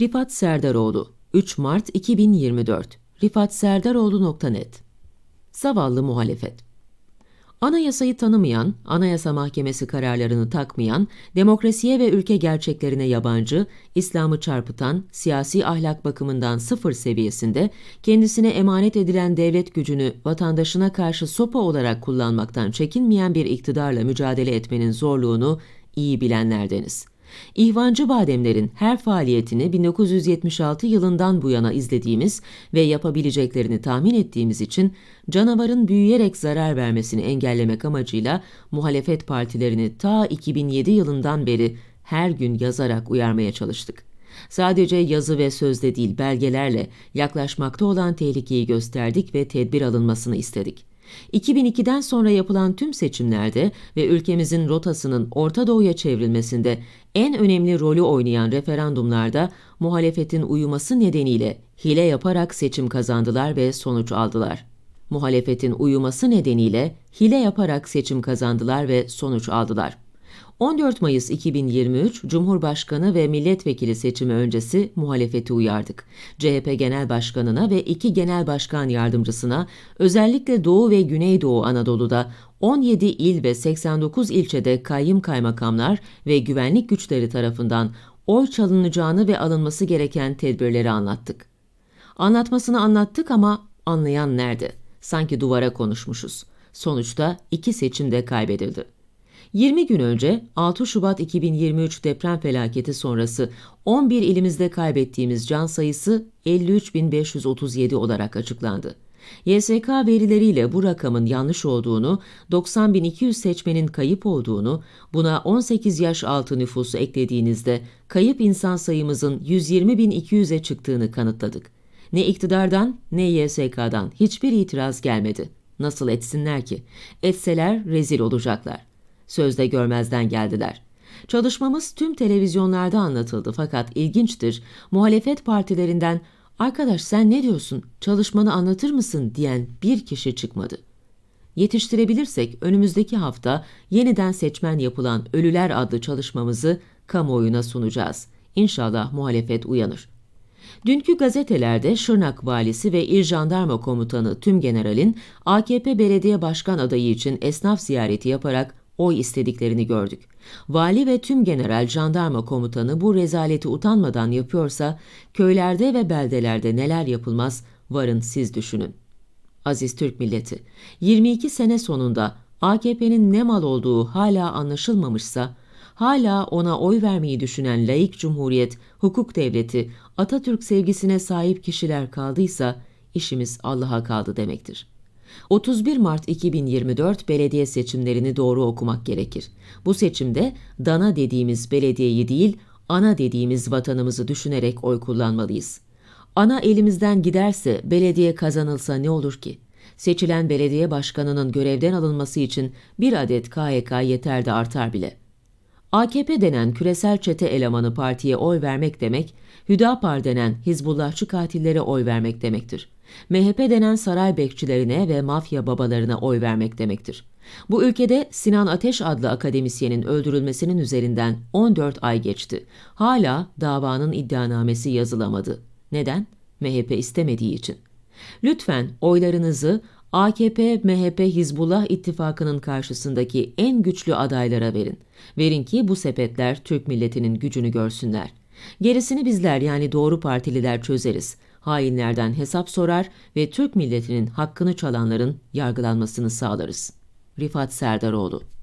Rifat Serdaroğlu 3 Mart 2024 rifatserdaroğlu.net Zavallı muhalefet Anayasayı tanımayan, anayasa mahkemesi kararlarını takmayan, demokrasiye ve ülke gerçeklerine yabancı, İslam'ı çarpıtan, siyasi ahlak bakımından sıfır seviyesinde, kendisine emanet edilen devlet gücünü vatandaşına karşı sopa olarak kullanmaktan çekinmeyen bir iktidarla mücadele etmenin zorluğunu iyi bilenlerdeniz.'' İhvancı Bademler'in her faaliyetini 1976 yılından bu yana izlediğimiz ve yapabileceklerini tahmin ettiğimiz için canavarın büyüyerek zarar vermesini engellemek amacıyla muhalefet partilerini ta 2007 yılından beri her gün yazarak uyarmaya çalıştık. Sadece yazı ve sözde değil belgelerle yaklaşmakta olan tehlikeyi gösterdik ve tedbir alınmasını istedik. 2002'den sonra yapılan tüm seçimlerde ve ülkemizin rotasının Orta Doğu'ya çevrilmesinde en önemli rolü oynayan referandumlarda muhalefetin uyuması nedeniyle hile yaparak seçim kazandılar ve sonuç aldılar. Muhalefetin uyuması nedeniyle hile yaparak seçim kazandılar ve sonuç aldılar. 14 Mayıs 2023 Cumhurbaşkanı ve milletvekili seçimi öncesi muhalefeti uyardık. CHP Genel Başkanı'na ve iki Genel Başkan Yardımcısına özellikle Doğu ve Güneydoğu Anadolu'da 17 il ve 89 ilçede kayyım kaymakamlar ve güvenlik güçleri tarafından oy çalınacağını ve alınması gereken tedbirleri anlattık. Anlatmasını anlattık ama anlayan nerede? Sanki duvara konuşmuşuz. Sonuçta iki seçimde kaybedildi. 20 gün önce 6 Şubat 2023 deprem felaketi sonrası 11 ilimizde kaybettiğimiz can sayısı 53.537 olarak açıklandı. YSK verileriyle bu rakamın yanlış olduğunu, 90.200 seçmenin kayıp olduğunu, buna 18 yaş altı nüfusu eklediğinizde kayıp insan sayımızın 120.200'e çıktığını kanıtladık. Ne iktidardan ne YSK'dan hiçbir itiraz gelmedi. Nasıl etsinler ki? Etseler rezil olacaklar sözde görmezden geldiler. Çalışmamız tüm televizyonlarda anlatıldı fakat ilginçtir. Muhalefet partilerinden "Arkadaş sen ne diyorsun? Çalışmanı anlatır mısın?" diyen bir kişi çıkmadı. Yetiştirebilirsek önümüzdeki hafta yeniden seçmen yapılan Ölüler adlı çalışmamızı kamuoyuna sunacağız. İnşallah muhalefet uyanır. Dünkü gazetelerde Şırnak valisi ve İl Jandarma Komutanı Tüm General'in AKP belediye başkan adayı için esnaf ziyareti yaparak oy istediklerini gördük. Vali ve tüm general jandarma komutanı bu rezaleti utanmadan yapıyorsa köylerde ve beldelerde neler yapılmaz varın siz düşünün. Aziz Türk milleti 22 sene sonunda AKP'nin ne mal olduğu hala anlaşılmamışsa hala ona oy vermeyi düşünen laik cumhuriyet, hukuk devleti, Atatürk sevgisine sahip kişiler kaldıysa işimiz Allah'a kaldı demektir. 31 Mart 2024 belediye seçimlerini doğru okumak gerekir. Bu seçimde dana dediğimiz belediyeyi değil, ana dediğimiz vatanımızı düşünerek oy kullanmalıyız. Ana elimizden giderse belediye kazanılsa ne olur ki? Seçilen belediye başkanının görevden alınması için bir adet KYK yeter de artar bile. AKP denen küresel çete elemanı partiye oy vermek demek, Hüdapar denen Hizbullahçı katillere oy vermek demektir. MHP denen saray bekçilerine ve mafya babalarına oy vermek demektir. Bu ülkede Sinan Ateş adlı akademisyenin öldürülmesinin üzerinden 14 ay geçti. Hala davanın iddianamesi yazılamadı. Neden? MHP istemediği için. Lütfen oylarınızı AKP, MHP, Hizbullah ittifakının karşısındaki en güçlü adaylara verin. Verin ki bu sepetler Türk milletinin gücünü görsünler. Gerisini bizler yani doğru partililer çözeriz. Hainlerden hesap sorar ve Türk milletinin hakkını çalanların yargılanmasını sağlarız. Rifat Serdaroğlu